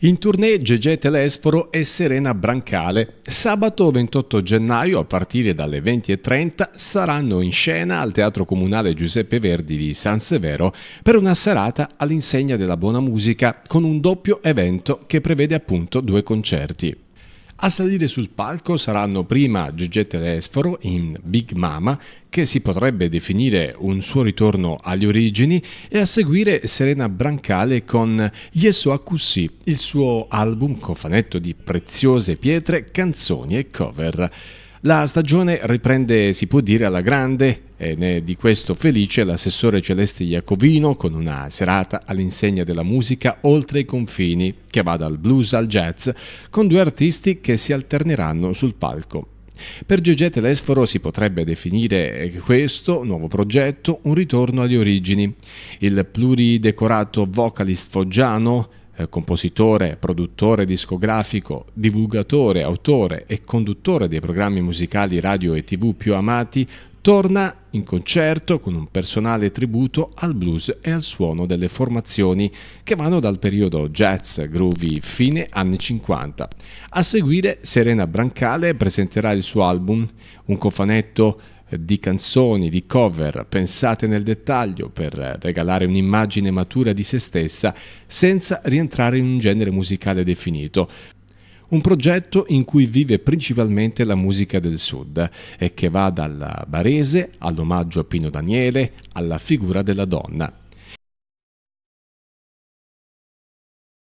In tournée Gegè Telesforo e Serena Brancale. Sabato 28 gennaio a partire dalle 20.30 saranno in scena al Teatro Comunale Giuseppe Verdi di San Severo per una serata all'insegna della buona musica con un doppio evento che prevede appunto due concerti. A salire sul palco saranno prima Gegette Lesforo in Big Mama, che si potrebbe definire un suo ritorno agli origini, e a seguire Serena Brancale con Yeso Akussi, il suo album cofanetto di preziose pietre, canzoni e cover. La stagione riprende, si può dire, alla grande e ne è di questo felice l'assessore Celeste Iacovino con una serata all'insegna della musica oltre i confini, che va dal blues al jazz, con due artisti che si alterneranno sul palco. Per Gegete Telesforo si potrebbe definire questo nuovo progetto un ritorno alle origini. Il pluridecorato vocalist foggiano eh, compositore, produttore discografico, divulgatore, autore e conduttore dei programmi musicali radio e tv più amati, torna in concerto con un personale tributo al blues e al suono delle formazioni che vanno dal periodo jazz, groovy, fine anni 50. A seguire Serena Brancale presenterà il suo album, un cofanetto di canzoni, di cover pensate nel dettaglio per regalare un'immagine matura di se stessa senza rientrare in un genere musicale definito. Un progetto in cui vive principalmente la musica del sud e che va dal barese all'omaggio a Pino Daniele alla figura della donna.